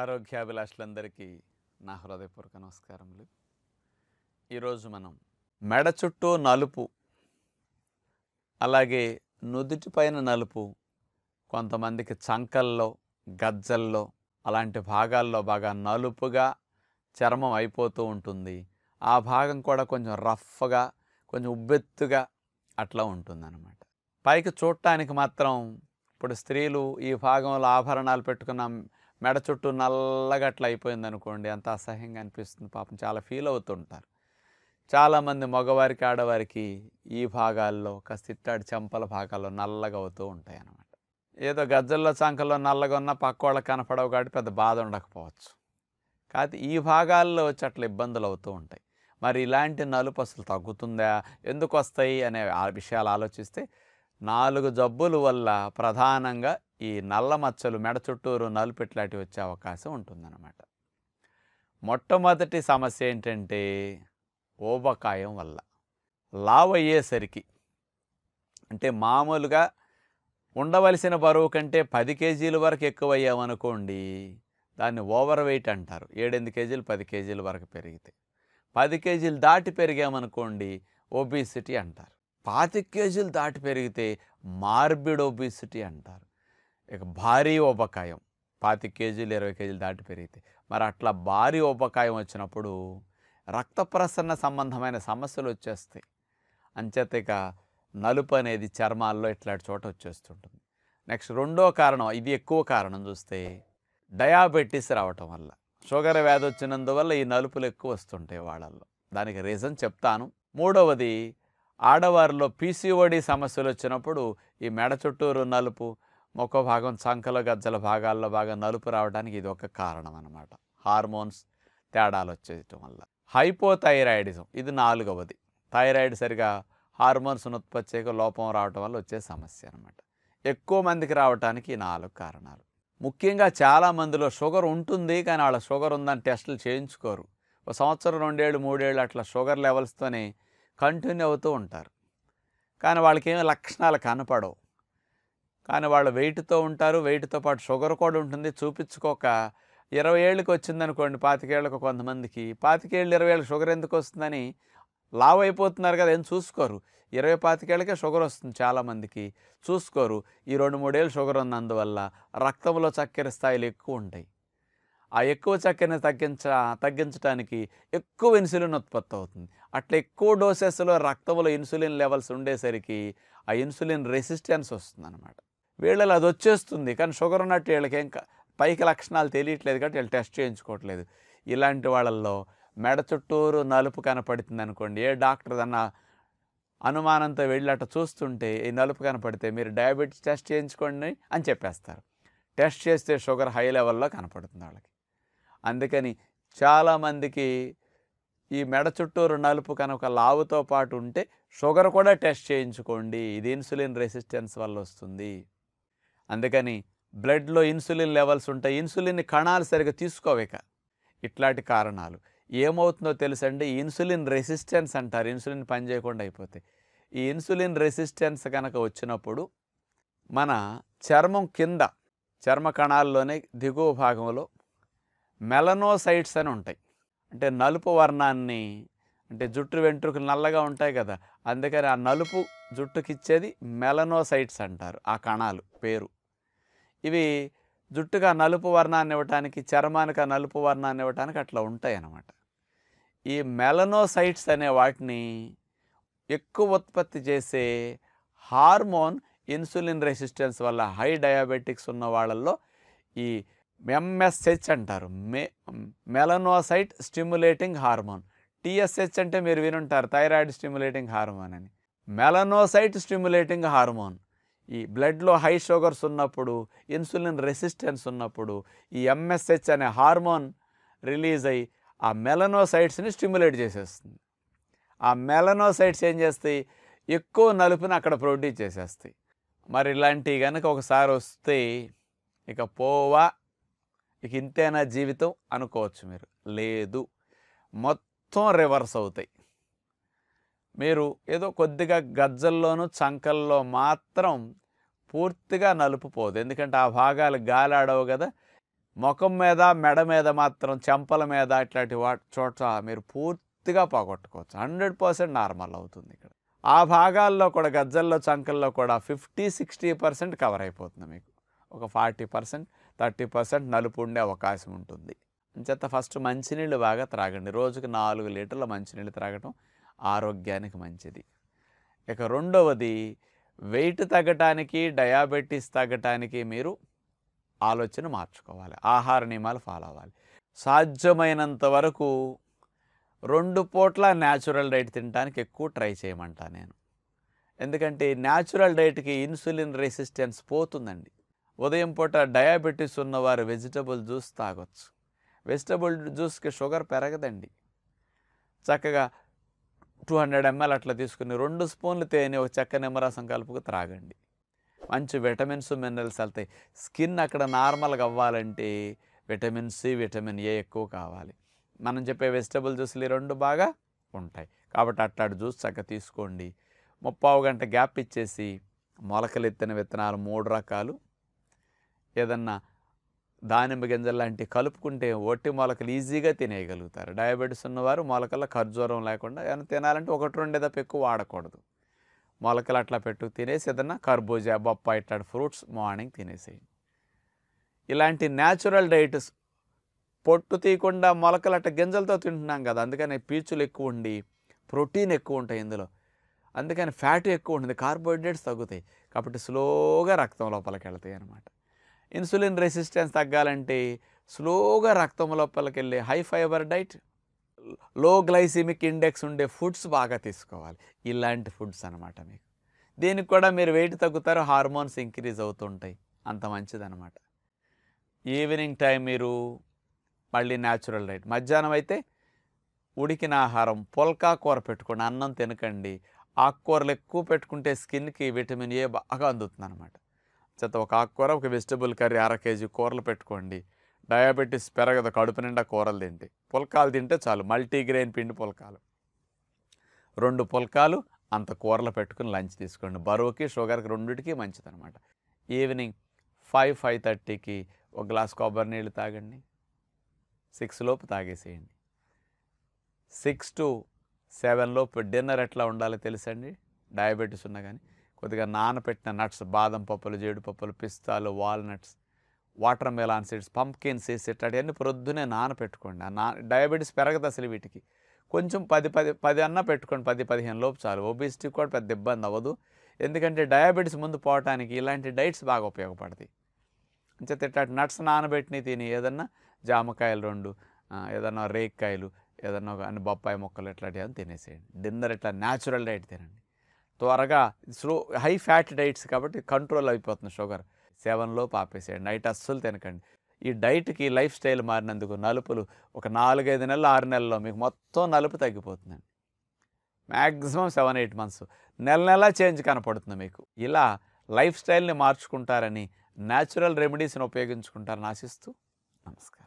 ఆరోగ్యాభిలాషులందరికీ నా హృదయపూర్వక నమస్కారములు ఈరోజు మనం మెడ చుట్టూ నలుపు అలాగే నుదుటిపైన పైన నలుపు కొంతమందికి చంకల్లో గజ్జల్లో అలాంటి భాగాల్లో బాగా నలుపుగా చర్మం అయిపోతూ ఉంటుంది ఆ భాగం కూడా కొంచెం రఫ్గా కొంచెం ఉబ్బెత్తుగా అట్లా ఉంటుందన్నమాట పైకి చూడటానికి మాత్రం ఇప్పుడు స్త్రీలు ఈ భాగంలో ఆభరణాలు పెట్టుకున్న మెడ చుట్టూ నల్లగా అట్లా అయిపోయింది అనుకోండి అంత అసహ్యంగా అనిపిస్తుంది పాపం చాలా ఫీల్ అవుతుంటారు చాలామంది మగవారికి ఆడవారికి ఈ భాగాల్లో కాస్త ఇట్టాడి చెంపల భాగాల్లో నల్లగా అవుతూ ఉంటాయి అన్నమాట ఏదో గజ్జల్లో చంకల్లో నల్లగా ఉన్న పక్కోళ్ళకి కనపడవు కాబట్టి పెద్ద బాధ ఉండకపోవచ్చు కాకపోతే ఈ భాగాల్లో వచ్చి అట్లా ఇబ్బందులు అవుతూ ఉంటాయి మరి ఇలాంటి నలుపు అసలు తగ్గుతుందా ఎందుకు వస్తాయి అనే విషయాలు ఆలోచిస్తే నాలుగు జబ్బుల వల్ల ప్రధానంగా ఈ నల్ల మచ్చలు మెడ చుట్టూరు నలుపెట్లాంటివి వచ్చే అవకాశం ఉంటుందన్నమాట మొట్టమొదటి సమస్య ఏంటంటే ఊబకాయం వల్ల లావ్ అయ్యేసరికి అంటే మామూలుగా ఉండవలసిన బరువు కంటే పది కేజీల వరకు ఎక్కువ అయ్యామనుకోండి దాన్ని ఓవర్ వెయిట్ అంటారు ఏడెనిమిది కేజీలు పది కేజీల వరకు పెరిగితే పది కేజీలు దాటి పెరిగామనుకోండి ఒబీసిటీ అంటారు పాతిక కేజీలు దాటి పెరిగితే మార్బిడ్ ఒబీసిటీ అంటారు ఇక భారీ ఉపకాయం పాతి కేజీలు ఇరవై కేజీలు దాటి పెరిగితే మరి అట్లా భారీ ఉపకాయం వచ్చినప్పుడు రక్త ప్రసరణ సంబంధమైన సమస్యలు వచ్చేస్తాయి అంచేత ఇక నలుపు అనేది చర్మాల్లో ఇట్లాంటి చోట వచ్చేస్తుంటుంది నెక్స్ట్ రెండో కారణం ఇది ఎక్కువ కారణం చూస్తే డయాబెటీస్ రావటం వల్ల షుగర్ వ్యాధి వచ్చినందువల్ల ఈ నలుపులు ఎక్కువ వస్తుంటాయి వాళ్ళల్లో దానికి రీజన్ చెప్తాను మూడవది ఆడవారిలో పీసీఓడి సమస్యలు వచ్చినప్పుడు ఈ మెడ చుట్టూరు నలుపు ఒక్కో భాగం సంఖల గజ్జల భాగాల్లో బాగా నలుపు రావడానికి ఇది ఒక కారణం అనమాట హార్మోన్స్ తేడాలు వచ్చేయటం వల్ల హైపోథైరాయిడిజం ఇది నాలుగవది థైరాయిడ్ సరిగా హార్మోన్స్ను ఉత్పత్తి చేయక లోపం రావటం వల్ల వచ్చే సమస్య అనమాట ఎక్కువ మందికి రావడానికి నాలుగు కారణాలు ముఖ్యంగా చాలామందిలో షుగర్ ఉంటుంది కానీ వాళ్ళ షుగర్ ఉందని టెస్టులు చేయించుకోరు ఒక సంవత్సరం రెండేళ్ళు మూడేళ్ళు అట్లా షుగర్ లెవెల్స్తోనే కంటిన్యూ అవుతూ ఉంటారు కానీ వాళ్ళకేమీ లక్షణాలు కనపడవు కానీ వాళ్ళు వెయిట్తో ఉంటారు వెయిట్తో పాటు షుగర్ కూడా ఉంటుంది చూపించుకోక ఇరవై ఏళ్ళకి వచ్చిందనుకోండి పాతికేళ్ళకు కొంతమందికి పాతికేళ్ళు ఇరవై ఏళ్ళు షుగర్ ఎందుకు వస్తుందని లావ్ అయిపోతున్నారు కదా ఏం చూసుకోరు ఇరవై పాతికేళ్ళకే షుగర్ వస్తుంది చాలామందికి చూసుకోరు ఈ రెండు మూడేళ్ళు షుగర్ ఉన్నందువల్ల రక్తంలో చక్కెర స్థాయిలు ఎక్కువ ఉంటాయి ఆ ఎక్కువ చక్కెరని తగ్గించ తగ్గించడానికి ఎక్కువ ఇన్సులిన్ ఉత్పత్తి అవుతుంది అట్లా ఎక్కువ డోసెస్లో రక్తంలో ఇన్సులిన్ లెవెల్స్ ఉండేసరికి ఆ ఇన్సులిన్ రెసిస్టెన్స్ వస్తుంది వీళ్ళలో అది వచ్చేస్తుంది కానీ షుగర్ ఉన్నట్టు వీళ్ళకి ఏం పైకి లక్షణాలు తెలియట్లేదు కాబట్టి వీళ్ళు టెస్ట్ చేయించుకోవట్లేదు ఇలాంటి వాళ్ళల్లో మెడ చుట్టూరు నలుపు కనపడుతుంది అనుకోండి ఏ డాక్టర్ అన్న అనుమానంతో వెళ్ళి అట్ట చూస్తుంటే ఈ నలుపు కనపడితే మీరు డయాబెటీస్ టెస్ట్ చేయించుకోండి అని చెప్పేస్తారు టెస్ట్ చేస్తే షుగర్ హై లెవెల్లో కనపడుతుంది వాళ్ళకి అందుకని చాలామందికి ఈ మెడ చుట్టూరు నలుపు కనుక లావుతో పాటు ఉంటే షుగర్ కూడా టెస్ట్ చేయించుకోండి ఇది ఇన్సులిన్ రెసిస్టెన్స్ వల్ల వస్తుంది అందుకని బ్లడ్లో ఇన్సులిన్ లెవెల్స్ ఉంటాయి ఇన్సులిన్ని కణాలు సరిగ్గా తీసుకోవేక ఇట్లాంటి కారణాలు ఏమవుతుందో తెలుసండి ఇన్సులిన్ రెసిస్టెన్స్ అంటారు ఇన్సులిన్ పనిచేయకుండా అయిపోతే ఈ ఇన్సులిన్ రెసిస్టెన్స్ కనుక వచ్చినప్పుడు మన చర్మం కింద చర్మ కణాల్లోనే దిగువ భాగంలో మెలనోసైట్స్ అని ఉంటాయి అంటే నలుపు వర్ణాన్ని అంటే జుట్టు వెంట్రుకలు నల్లగా ఉంటాయి కదా అందుకని ఆ నలుపు జుట్టుకిచ్చేది మెలనోసైట్స్ అంటారు ఆ కణాలు పేరు ఇవి జుట్టుగా నలుపు వర్ణాన్ని ఇవ్వటానికి చర్మానిక నలుపు వర్ణాన్ని ఇవ్వటానికి అట్లా ఉంటాయి అన్నమాట ఈ మెలనోసైట్స్ అనే వాటిని ఎక్కువ ఉత్పత్తి చేసే హార్మోన్ ఇన్సులిన్ రెసిస్టెన్స్ వల్ల హై డయాబెటిక్స్ ఉన్న వాళ్ళల్లో ఈ ఎంఎస్హెచ్ అంటారు మె మెలనోసైట్ స్టిమ్యులేటింగ్ హార్మోన్ టీఎస్హెచ్ అంటే మీరు వినుంటారు థైరాయిడ్ స్టిమ్యులేటింగ్ హార్మోన్ అని మెలనోసైట్ స్టిమ్యులేటింగ్ హార్మోన్ ఈ బ్లడ్లో హై షుగర్స్ ఉన్నప్పుడు ఇన్సులిన్ రెసిస్టెన్స్ ఉన్నప్పుడు ఈ ఎంఎస్హెచ్ అనే హార్మోన్ రిలీజ్ అయ్యి ఆ మెలనోసైట్స్ని స్టిమ్యులేట్ చేసేస్తుంది ఆ మెలనోసైట్స్ ఏం చేస్తాయి ఎక్కువ నలుపుని అక్కడ ప్రొడ్యూస్ చేసేస్తాయి మరి ఇలాంటివి కనుక ఒకసారి వస్తే ఇక పోవా ఇక ఇంతేనా జీవితం అనుకోవచ్చు మీరు లేదు మొత్తం రివర్స్ అవుతాయి మీరు ఏదో కొద్దిగా గజ్జల్లోనూ చంకల్లో మాత్రం పూర్తిగా నలుపు పోదు ఎందుకంటే ఆ భాగాలు గాలాడవు కదా ముఖం మీద మెడ మీద మాత్రం చెంపల మీద ఇట్లాంటి వాటి చోట మీరు పూర్తిగా పోగొట్టుకోవచ్చు హండ్రెడ్ పర్సెంట్ నార్మల్ అవుతుంది ఇక్కడ ఆ భాగాల్లో కూడా గజ్జల్లో చంకల్లో కూడా ఫిఫ్టీ సిక్స్టీ పర్సెంట్ కవర్ అయిపోతుంది మీకు ఒక ఫార్టీ పర్సెంట్ థర్టీ పర్సెంట్ నలుపు ఉండే అవకాశం ఉంటుంది చేత ఫస్ట్ మంచినీళ్ళు బాగా త్రాగండి రోజుకి నాలుగు లీటర్ల మంచినీళ్ళు త్రాగటం ఆరోగ్యానికి మంచిది ఇక రెండవది వెయిట్ తగ్గటానికి డయాబెటీస్ తగ్గటానికి మీరు ఆలోచన మార్చుకోవాలి ఆహార నియమాలు ఫాలో అవ్వాలి సాధ్యమైనంత వరకు రెండు పూట్ల న్యాచురల్ డైట్ తినడానికి ఎక్కువ ట్రై చేయమంటా నేను ఎందుకంటే న్యాచురల్ డైట్కి ఇన్సులిన్ రెసిస్టెన్స్ పోతుందండి ఉదయం పూట డయాబెటీస్ ఉన్నవారు వెజిటబుల్ జ్యూస్ తాగొచ్చు వెజిటబుల్ జ్యూస్కి షుగర్ పెరగదండి చక్కగా టూ హండ్రెడ్ ఎంఎల్ అట్లా తీసుకుని రెండు స్పూన్లు తేనె ఒక చెక్క నిమ్మరసం కలుపుకు త్రాగండి మంచి విటమిన్స్ మినరల్స్ వెళ్తాయి స్కిన్ అక్కడ నార్మల్గా అవ్వాలంటే విటమిన్ సి విటమిన్ ఏ ఎక్కువ కావాలి మనం చెప్పే వెజిటబుల్ జ్యూస్లు రెండు బాగా ఉంటాయి కాబట్టి అట్లాంటి జ్యూస్ చక్క తీసుకోండి ముప్పావు గంట గ్యాప్ ఇచ్చేసి మొలకలు ఎత్తిన విత్తనాలు మూడు రకాలు ఏదన్నా దానిమ్మ గింజలు లాంటివి కలుపుకుంటే ఒట్టి మొలకలు ఈజీగా తినేయగలుగుతారు డయాబెటీస్ ఉన్నవారు మొలకల ఖర్జూరం లేకుండా ఏమైనా తినాలంటే ఒకటి రెండు తప్ప ఎక్కువ వాడకూడదు మొలకలు అట్లా పెట్టు తినేసి ఏదన్నా కర్బూజా బొప్పాయి ఇట్లాంటి ఫ్రూట్స్ మార్నింగ్ తినేసేయండి ఇలాంటి న్యాచురల్ డైట్స్ పొట్టు తీయకుండా మొలకలు అట్ట గింజలతో తింటున్నాం కదా అందుకని పీచులు ఎక్కువ ఉండి ప్రోటీన్ ఎక్కువ ఉంటాయి ఇందులో అందుకని ఫ్యాట్ ఎక్కువ ఉంటుంది కార్బోహైడ్రేట్స్ తగ్గుతాయి కాబట్టి స్లోగా రక్తం లోపలికి వెళ్తాయి అన్నమాట ఇన్సులిన్ రెసిస్టెన్స్ తగ్గాలంటే స్లోగా రక్తం లోపలికి వెళ్ళే హై ఫైబర్ డైట్ లో గ్లైసిమిక్ ఇండెక్స్ ఉండే ఫుడ్స్ బాగా తీసుకోవాలి ఇలాంటి ఫుడ్స్ అనమాట మీకు దీనికి కూడా మీరు వెయిట్ తగ్గుతారు హార్మోన్స్ ఇంక్రీజ్ అవుతుంటాయి అంత మంచిదనమాట ఈవినింగ్ టైం మీరు మళ్ళీ న్యాచురల్ డైట్ మధ్యాహ్నం అయితే ఉడికిన ఆహారం పొల్కా కూర పెట్టుకోండి అన్నం తినకండి ఆకుకూరలు ఎక్కువ పెట్టుకుంటే స్కిన్కి విటమిన్ ఏ బాగా అందుతుంది అనమాట చేత ఒక ఆకుకూర ఒక వెజిటబుల్ కర్రీ అర కేజీ కూరలు పెట్టుకోండి డయాబెటీస్ పెరగదు కడుపు నిండా కూరలు తింటే పుల్కాలు తింటే చాలు మల్టీగ్రెయిన్ పిండి పుల్కాలు రెండు పుల్కాలు అంత కూరలు పెట్టుకుని లంచ్ తీసుకోండి బరువుకి షుగర్కి రెండింటికి మంచిదనమాట ఈవినింగ్ ఫైవ్ ఫైవ్ థర్టీకి ఒక గ్లాస్ కొబ్బరి నీళ్ళు తాగండి సిక్స్ లోపు తాగేసేయండి సిక్స్ టు సెవెన్ లోపు డిన్నర్ ఎట్లా ఉండాలో తెలుసండి డయాబెటీస్ ఉన్నా కానీ కొద్దిగా నానపెట్టిన నట్స్ బాదం పప్పులు జీడిపప్పులు పిస్తాలు walnuts watermelon seeds pumpkin seeds ఇట్లాంటివన్నీ ప్రొద్దునే నానపెట్టుకోండి నా డయాబెటీస్ పెరగదు అసలు వీటికి కొంచెం పది పది పది అన్న పెట్టుకోండి పది పదిహేను లోపు చాలు ఒబిసిటీ కూడా పెద్ద ఇబ్బంది అవ్వదు ఎందుకంటే డయాబెటీస్ ముందు పోవటానికి ఇలాంటి డైట్స్ బాగా ఉపయోగపడతాయి అంతే ఇట్లాంటి నట్స్ నానబెట్టినవి తిని ఏదన్నా జామకాయలు రెండు ఏదన్నా రేక్కాయలు ఏదన్నా అన్ని బొప్పాయి మొక్కలు ఇట్లాంటివి అని తినేసేయండి డిన్నర్ ఇట్లా న్యాచురల్ డైట్ తినండి త్వరగా స్లో హై ఫ్యాట్ డైట్స్ కాబట్టి కంట్రోల్ అయిపోతుంది షుగర్ సెవెన్లో పాపేసేయండి నైట్ అస్సలు తినకండి ఈ డైట్కి లైఫ్ స్టైల్ మారినందుకు నలుపులు ఒక నాలుగైదు నెలలు ఆరు నెలల్లో మీకు మొత్తం నలుపు తగ్గిపోతుందండి మ్యాక్సిమం సెవెన్ ఎయిట్ మంత్స్ నెల నెల చేంజ్ కనపడుతుంది మీకు ఇలా లైఫ్ స్టైల్ని మార్చుకుంటారని న్యాచురల్ రెమెడీస్ని ఉపయోగించుకుంటారని ఆశిస్తూ నమస్కారం